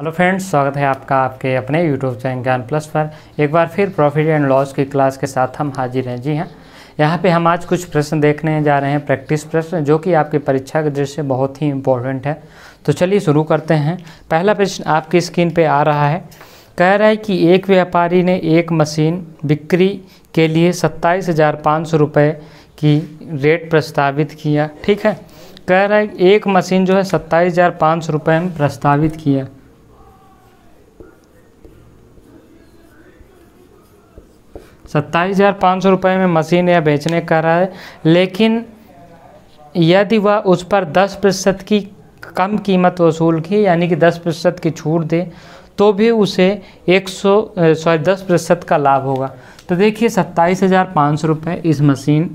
hello friends स्वागत है आपका आपके अपने यूट्यूब चैनल ज्ञान प्लस पर एक बार फिर प्रॉफिट एंड लॉस की क्लास के साथ हम हाजिर हैं जी हाँ यहाँ पे हम आज कुछ प्रश्न देखने जा रहे हैं प्रैक्टिस प्रश्न जो कि आपकी परीक्षा के दृष्टि से बहुत ही इम्पोर्टेंट है तो चलिए शुरू करते हैं पहला प्रश्न आपकी स्क्रीन पर आ रहा है कह रहा है कि एक व्यापारी ने एक मशीन बिक्री के लिए सत्ताईस हज़ार पाँच सौ रुपये की रेट प्रस्तावित किया ठीक है कह रहा है एक मशीन जो है सत्ताईस हज़ार पाँच सौ रुपये में प्रस्तावित किया सत्ताईस हज़ार पाँच सौ रुपये में मशीन या बेचने का रहा है लेकिन यदि वह उस पर दस प्रतिशत की कम कीमत वसूल की यानी कि दस प्रतिशत की छूट दे तो भी उसे एक सौ सॉरी दस प्रतिशत का लाभ होगा तो देखिए सत्ताईस हज़ार पाँच सौ रुपये इस मशीन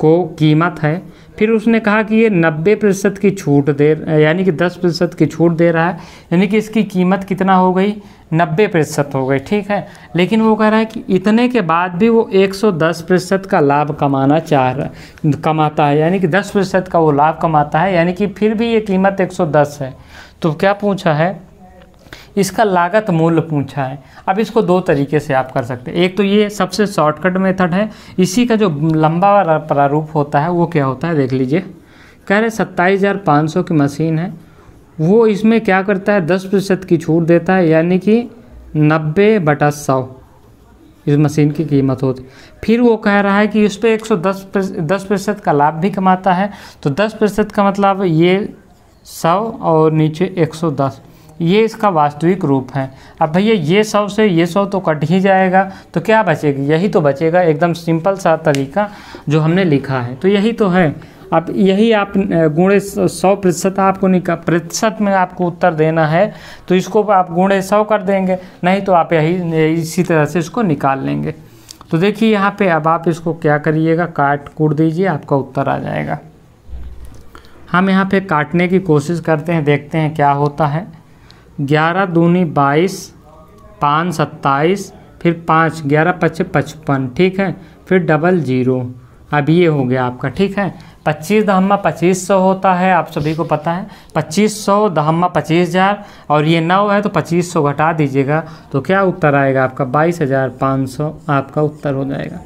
को कीमत है फिर उसने कहा कि ये नब्बे प्रतिशत की छूट दे यानी कि दस प्रतिशत की छूट दे रहा है यानी कि इसकी कीमत कितना हो गई नब्बे प्रतिशत हो गई ठीक है लेकिन वो कह रहा है कि इतने के बाद भी वो 110 प्रतिशत का लाभ कमाना चाह रहा कमाता है यानी कि 10 प्रतिशत का वो लाभ कमाता है यानी कि फिर भी ये कीमत 110 है तो क्या पूछा है इसका लागत मूल्य पूछा है अब इसको दो तरीके से आप कर सकते हैं एक तो ये सबसे शॉर्टकट मेथड है इसी का जो लंबा वाला प्रारूप होता है वो क्या होता है देख लीजिए कह रहे सत्ताईस हज़ार पाँच सौ की मशीन है वो इसमें क्या करता है दस प्रतिशत की छूट देता है यानी कि नब्बे बटा सौ इस मशीन की कीमत होती फिर वो कह रहा है कि इस पर एक सौ दस दस प्रतिशत का लाभ भी कमाता है तो दस प्रतिशत का मतलब ये सौ और नीचे एक सौ दस ये इसका वास्तविक रूप है अब भैया ये सौ से ये सौ तो कट ही जाएगा तो क्या बचेगा यही तो बचेगा एकदम सिंपल सा तरीका जो हमने लिखा है तो यही तो है अब यही आप गुणे सौ प्रतिशत आपको निकाल प्रतिशत में आपको उत्तर देना है तो इसको आप गुणे सौ कर देंगे नहीं तो आप यही इसी तरह से इसको निकाल लेंगे तो देखिए यहाँ पे अब आप इसको क्या करिएगा काट कूट दीजिए आपका उत्तर आ जाएगा हम यहाँ पे काटने की कोशिश करते हैं देखते हैं क्या होता है ग्यारह दूनी बाईस पाँच सत्ताईस फिर पाँच ग्यारह पच्चीस पचपन ठीक है फिर डबल ज़ीरो अब ये हो गया आपका ठीक है पच्चीस दहमा पच्चीस सौ होता है आप सभी को पता है पच्चीस सौ दहमा पच्चीस हज़ार और ये नौ है तो पच्चीस सौ घटा दीजिएगा तो क्या उत्तर आएगा आपका बाईस हज़ार पाँच सौ आपका उत्तर हो जाएगा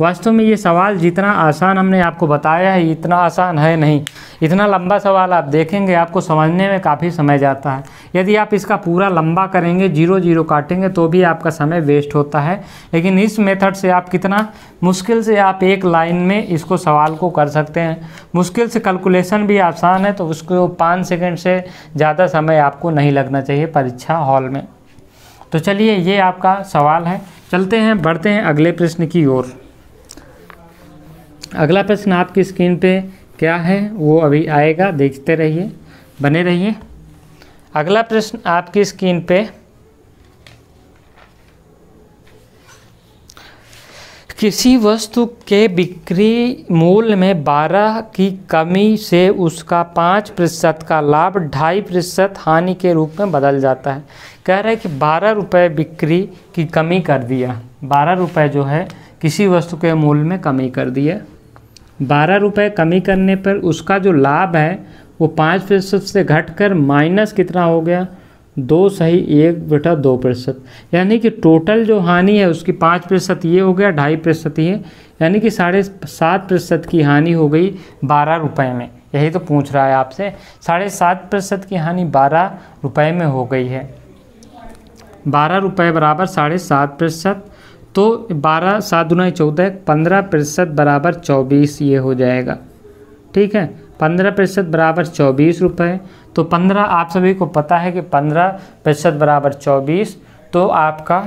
वास्तव में ये सवाल जितना आसान हमने आपको बताया है इतना आसान है नहीं इतना लंबा सवाल आप देखेंगे आपको समझने में काफ़ी समय जाता है यदि आप इसका पूरा लंबा करेंगे जीरो जीरो काटेंगे तो भी आपका समय वेस्ट होता है लेकिन इस मेथड से आप कितना मुश्किल से आप एक लाइन में इसको सवाल को कर सकते हैं मुश्किल से कैलकुलेशन भी आसान है तो उसको पाँच सेकेंड से ज़्यादा समय आपको नहीं लगना चाहिए परीक्षा हॉल में तो चलिए ये आपका सवाल है चलते हैं बढ़ते हैं अगले प्रश्न की ओर अगला प्रश्न आपकी स्क्रीन पे क्या है वो अभी आएगा देखते रहिए बने रहिए अगला प्रश्न आपकी स्क्रीन पे किसी वस्तु के बिक्री मूल्य में 12 की कमी से उसका 5 प्रतिशत का लाभ ढाई प्रतिशत हानि के रूप में बदल जाता है कह रहे कि बारह रुपये बिक्री की कमी कर दिया बारह रुपये जो है किसी वस्तु के मूल्य में कमी कर दिया बारह रुपये कमी करने पर उसका जो लाभ है वो पाँच प्रतिशत से घटकर माइनस कितना हो गया दो सही एक बेटा दो प्रतिशत यानी कि टोटल जो हानि है उसकी पाँच प्रतिशत ये हो गया ढाई प्रतिशत ये यानी कि साढ़े सात प्रतिशत की हानि हो गई बारह रुपये में यही तो पूछ रहा है आपसे साढ़े सात प्रतिशत की हानि बारह रुपये में हो गई है बारह रुपये बराबर साढ़े सात प्रतिशत तो बारह सात दुनाई चौदह पंद्रह प्रतिशत बराबर चौबीस ये हो जाएगा ठीक है पंद्रह प्रतिशत बराबर चौबीस रुपये तो पंद्रह आप सभी को पता है कि पंद्रह प्रतिशत बराबर चौबीस तो आपका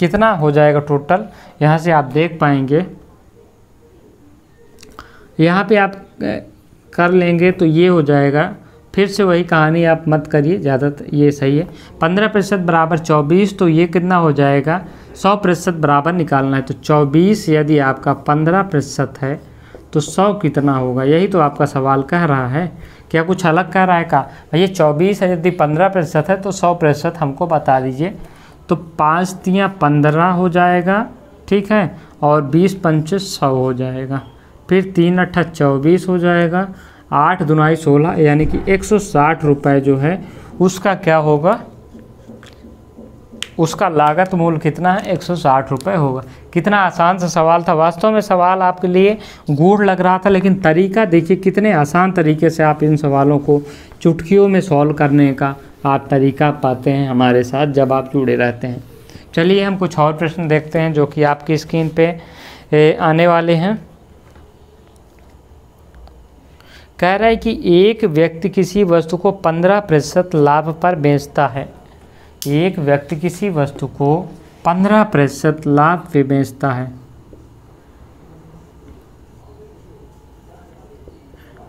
कितना हो जाएगा टोटल यहाँ से आप देख पाएंगे यहाँ पे आप कर लेंगे तो ये हो जाएगा फिर से वही कहानी आप मत करिए ज़्यादा ये सही है पंद्रह प्रतिशत बराबर चौबीस तो ये कितना हो जाएगा सौ प्रतिशत बराबर निकालना है तो चौबीस यदि आपका पंद्रह प्रतिशत है तो सौ कितना होगा यही तो आपका सवाल कह रहा है क्या कुछ अलग कह रहा है का भैया चौबीस है यदि पंद्रह प्रतिशत है तो सौ प्रतिशत हमको बता दीजिए तो पाँच तिया पंद्रह हो जाएगा ठीक है और बीस पंचे सौ हो जाएगा फिर तीन अट्ठा चौबीस हो जाएगा आठ दुनाई सोलह यानी कि एक सौ साठ रुपये जो है उसका क्या होगा उसका लागत मूल कितना है एक सौ होगा कितना आसान सा सवाल था वास्तव में सवाल आपके लिए गूढ़ लग रहा था लेकिन तरीका देखिए कितने आसान तरीके से आप इन सवालों को चुटकियों में सॉल्व करने का आप तरीका पाते हैं हमारे साथ जब आप जुड़े रहते हैं चलिए हम कुछ और प्रश्न देखते हैं जो कि आपकी स्क्रीन पे आने वाले हैं कह रहा है कि एक व्यक्ति किसी वस्तु को पंद्रह प्रतिशत लाभ पर बेचता है एक व्यक्ति किसी वस्तु को पंद्रह प्रतिशत लाभ पे बेचता है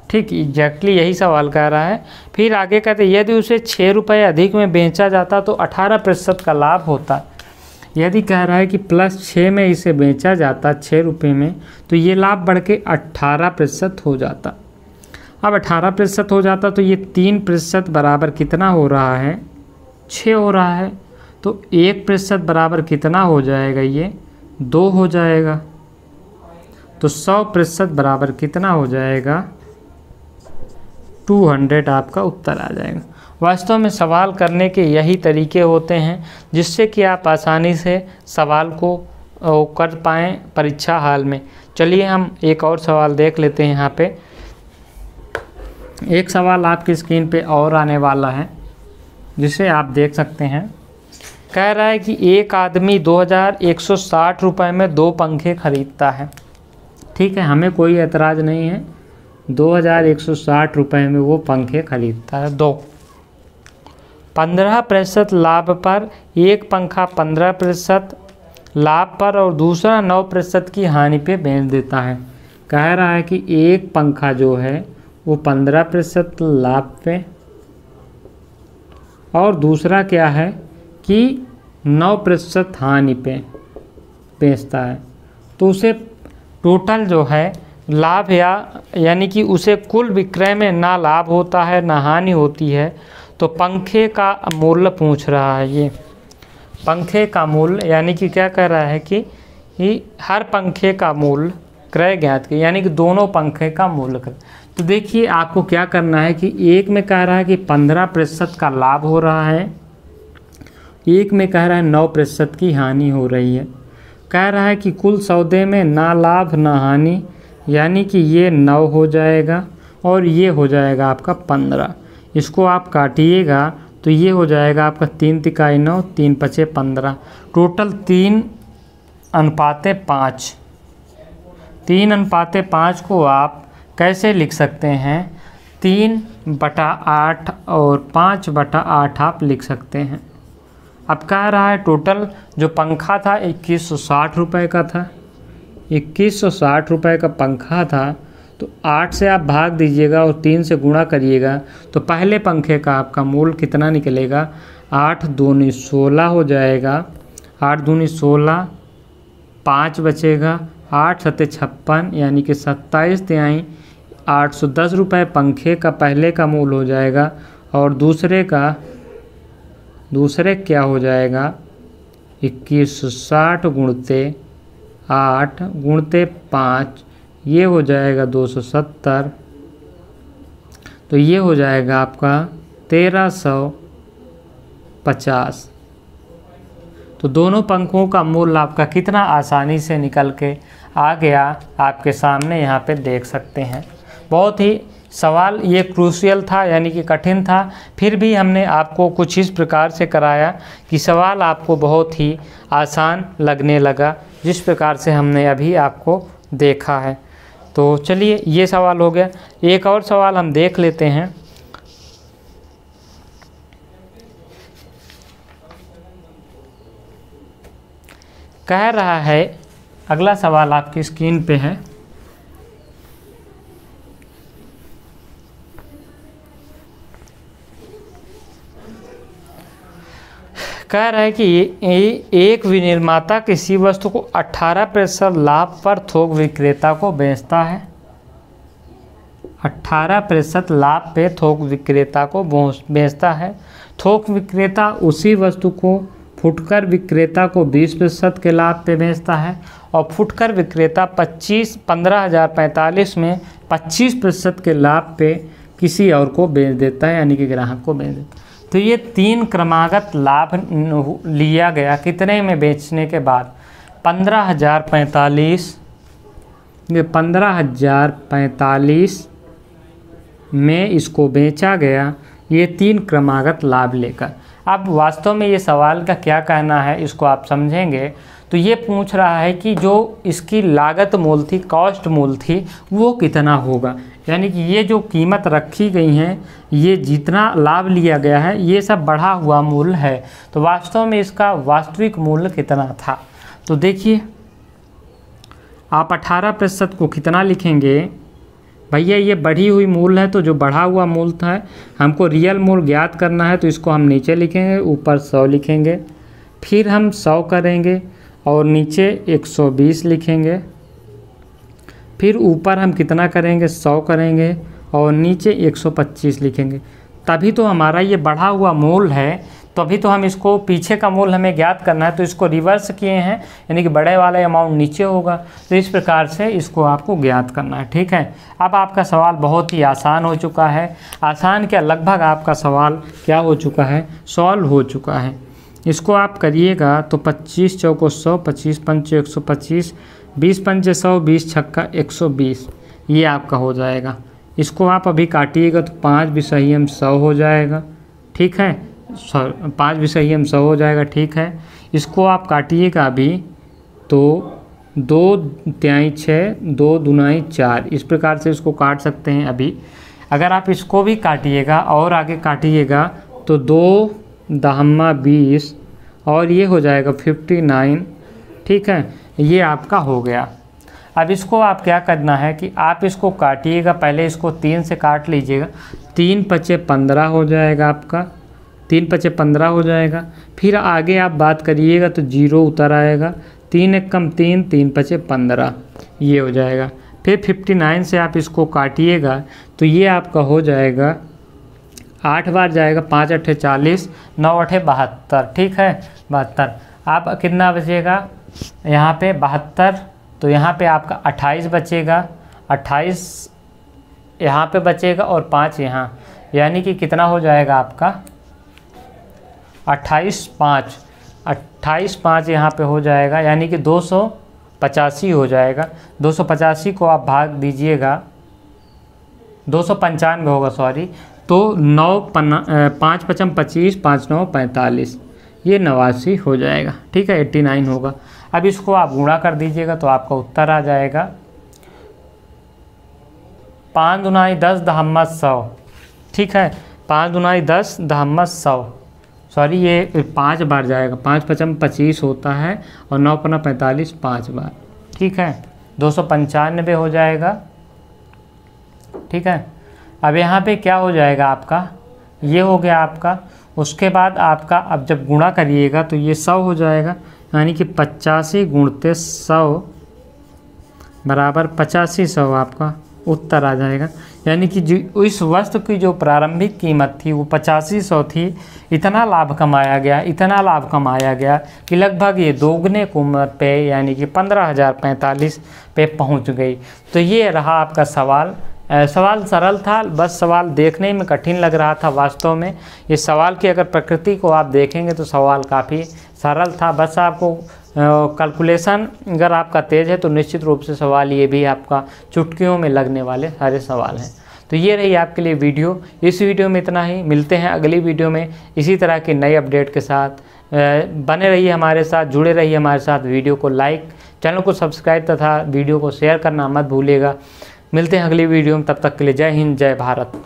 ठीक एग्जैक्टली यही सवाल कह रहा है फिर आगे कहते यदि उसे छः रुपये अधिक में बेचा जाता तो अठारह प्रतिशत का लाभ होता यदि कह रहा है कि प्लस छः में इसे बेचा जाता छः रुपये में तो ये लाभ बढ़ के अट्ठारह प्रतिशत हो जाता अब अठारह प्रतिशत हो जाता तो ये तीन प्रतिशत बराबर कितना हो रहा है छः हो रहा है तो एक प्रतिशत बराबर कितना हो जाएगा ये दो हो जाएगा तो सौ प्रतिशत बराबर कितना हो जाएगा टू हंड्रेड आपका उत्तर आ जाएगा वास्तव में सवाल करने के यही तरीके होते हैं जिससे कि आप आसानी से सवाल को कर पाएँ परीक्षा हाल में चलिए हम एक और सवाल देख लेते हैं यहाँ पे एक सवाल आपकी स्क्रीन पे और आने वाला है जिसे आप देख सकते हैं कह रहा है कि एक आदमी 2160 रुपए में दो पंखे ख़रीदता है ठीक है हमें कोई एतराज़ नहीं है 2160 रुपए में वो पंखे ख़रीदता है दो पंद्रह प्रतिशत लाभ पर एक पंखा पंद्रह प्रतिशत लाभ पर और दूसरा नौ प्रतिशत की हानि पे बेच देता है कह रहा है कि एक पंखा जो है वो पंद्रह प्रतिशत लाभ पे और दूसरा क्या है कि नौ प्रतिशत हानि पे बेचता है तो उसे टोटल जो है लाभ या यानी कि उसे कुल विक्रय में ना लाभ होता है ना हानि होती है तो पंखे का मूल्य पूछ रहा है ये पंखे का मूल्य यानी कि क्या कह रहा है कि हर पंखे का मूल्य क्रय ज्ञात के यानी कि दोनों पंखे का मूल्य तो देखिए आपको क्या करना है कि एक में कह रहा है कि पंद्रह प्रतिशत का लाभ हो रहा है एक में कह रहा है नौ प्रतिशत की हानि हो रही है कह रहा है कि कुल सौदे में ना लाभ ना हानि यानी कि ये नौ हो जाएगा और ये हो जाएगा आपका पंद्रह इसको आप काटिएगा तो ये हो जाएगा आपका तीन तिकाई नौ तीन पचे पंद्रह टोटल तीन अनुपातें पाँच तीन अनुपातें पाँच को आप कैसे लिख सकते हैं तीन बटा आठ और पाँच बटा आठ आप लिख सकते हैं अब कह रहा है टोटल जो पंखा था इक्कीस सौ साठ रुपये का था इक्कीस सौ साठ रुपये का पंखा था तो आठ से आप भाग दीजिएगा और तीन से गुणा करिएगा तो पहले पंखे का आपका मूल कितना निकलेगा आठ दूनी सोलह हो जाएगा आठ दूनी सोलह पाँच बचेगा आठ सत्ते छप्पन यानी कि सत्ताईस तिहाई आठ सौ दस रुपये पंखे का पहले का मूल हो जाएगा और दूसरे का दूसरे क्या हो जाएगा इक्कीस सौ साठ गुणते आठ गुणते पाँच ये हो जाएगा दो सौ सत्तर तो ये हो जाएगा आपका तेरह सौ पचास तो दोनों पंखों का मूल आपका कितना आसानी से निकल के आ गया आपके सामने यहाँ पे देख सकते हैं बहुत ही सवाल ये क्रूशियल था यानी कि कठिन था फिर भी हमने आपको कुछ इस प्रकार से कराया कि सवाल आपको बहुत ही आसान लगने लगा जिस प्रकार से हमने अभी आपको देखा है तो चलिए ये सवाल हो गया एक और सवाल हम देख लेते हैं कह रहा है अगला सवाल आपकी स्क्रीन पे है कह रहा है कि ए, एक विनिर्माता किसी वस्तु को 18 प्रतिशत लाभ पर थोक विक्रेता को बेचता है 18 प्रतिशत लाभ पे थोक विक्रेता को बेचता है थोक विक्रेता उसी वस्तु को फुटकर विक्रेता को 20 प्रतिशत के लाभ पे बेचता है और फुटकर विक्रेता 25 पंद्रह हज़ार पैंतालीस में 25 प्रतिशत के लाभ पे किसी और को बेच देता है यानी कि ग्राहक को बेच देता है तो ये तीन क्रमागत लाभ लिया गया कितने में बेचने के बाद पंद्रह हज़ार पैंतालीस ये पंद्रह हज़ार पैंतालीस में इसको बेचा गया ये तीन क्रमागत लाभ लेकर अब वास्तव में ये सवाल का क्या कहना है इसको आप समझेंगे तो ये पूछ रहा है कि जो इसकी लागत मूल थी कॉस्ट मूल थी वो कितना होगा यानी कि ये जो कीमत रखी गई हैं ये जितना लाभ लिया गया है ये सब बढ़ा हुआ मूल्य है तो वास्तव में इसका वास्तविक मूल्य कितना था तो देखिए आप 18 प्रतिशत को कितना लिखेंगे भैया ये बढ़ी हुई मूल है तो जो बढ़ा हुआ मूल था हमको रियल मूल ज्ञात करना है तो इसको हम नीचे लिखेंगे ऊपर सौ लिखेंगे फिर हम सौ करेंगे और नीचे 120 लिखेंगे फिर ऊपर हम कितना करेंगे सौ करेंगे और नीचे एक सौ पच्चीस लिखेंगे तभी तो हमारा ये बढ़ा हुआ मोल है तो अभी तो हम इसको पीछे का मोल हमें ज्ञात करना है तो इसको रिवर्स किए हैं यानी कि बड़े वाला अमाउंट नीचे होगा तो इस प्रकार से इसको आपको ज्ञात करना है ठीक है अब आपका सवाल बहुत ही आसान हो चुका है आसान क्या लगभग आपका सवाल क्या हो चुका है सॉल्व हो चुका है इसको आप करिएगा तो पच्चीस चौको सौ पच्चीस पंच एक सौ पच्चीस बीस पंचे सौ बीस छक्का एक सौ बीस ये आपका हो जाएगा इसको आप अभी काटिएगा तो पाँच विषयम सौ हो जाएगा ठीक है पाँच विषयम सौ हो जाएगा ठीक है इसको आप काटिएगा अभी तो दो त्याई छः दो दुनाई चार इस प्रकार से इसको काट सकते हैं अभी अगर आप इसको भी काटिएगा और आगे काटिएगा तो दो दहमा बीस और ये हो जाएगा फिफ्टी नाइन ठीक है ये आपका हो गया अब इसको आप क्या करना है कि आप इसको काटिएगा पहले इसको तीन से काट लीजिएगा तीन पचे पंद्रह हो जाएगा आपका तीन पचे पंद्रह हो जाएगा फिर आगे आप बात करिएगा तो जीरो उतर आएगा तीन एक कम तीन तीन पचे पंद्रह ये हो जाएगा फिर फिफ्टी नाइन से आप इसको काटिएगा तो ये आपका हो जाएगा आठ बार जाएगा पाँच अट्ठे चालीस नौ अठे बहत्तर ठीक है बहत्तर आप कितना बचेगा यहाँ पे बहत्तर तो यहाँ पे आपका अट्ठाईस बचेगा अट्ठाईस यहाँ पे बचेगा और पाँच यहाँ यानी कि कितना हो जाएगा आपका अट्ठाईस पाँच अट्ठाईस पाँच यहाँ पे हो जाएगा यानी कि दो सौ पचासी हो जाएगा दो सौ पचासी को आप भाग दीजिएगा दो सौ पंचानवे होगा सॉरी तो नौ पन्ना पाँच पचम पच्चीस पाँच नौ पैंतालीस ये नवासी हो जाएगा ठीक है एट्टी नाइन होगा अब इसको आप गुणा कर दीजिएगा तो आपका उत्तर आ जाएगा पाँच दुनाई दस दहम्मत सौ ठीक है पाँच दुनाई दस दहम्मत सौ सॉरी ये पाँच बार जाएगा पाँच पचम पच्चीस होता है और नौ पन्ना पैंतालीस पाँच बार ठीक है दो सौ पंचानबे हो जाएगा ठीक है अब यहाँ पे क्या हो जाएगा आपका ये हो गया आपका उसके बाद आपका अब जब गुणा करिएगा तो ये सौ हो जाएगा यानी कि पचासी गुणते सौ बराबर पचासी सौ आपका उत्तर आ जाएगा यानी कि जो इस वस्तु की जो प्रारंभिक कीमत थी वो पचासी सौ थी इतना लाभ कमाया गया इतना लाभ कमाया गया कि लगभग ये दोगुने कीमत पे यानी कि पंद्रह हज़ार पैंतालीस पे पहुंच गई तो ये रहा आपका सवाल सवाल सरल था बस सवाल देखने में कठिन लग रहा था वास्तव में ये सवाल की अगर प्रकृति को आप देखेंगे तो सवाल काफ़ी सरल था बस आपको कैलकुलेशन अगर आपका तेज़ है तो निश्चित रूप से सवाल ये भी आपका चुटकियों में लगने वाले सारे सवाल हैं तो ये रही आपके लिए वीडियो इस वीडियो में इतना ही मिलते हैं अगली वीडियो में इसी तरह के नए अपडेट के साथ बने रहिए हमारे साथ जुड़े रहिए हमारे साथ वीडियो को लाइक चैनल को सब्सक्राइब तथा वीडियो को शेयर करना मत भूलिएगा मिलते हैं अगली वीडियो में तब तक के लिए जय हिंद जय भारत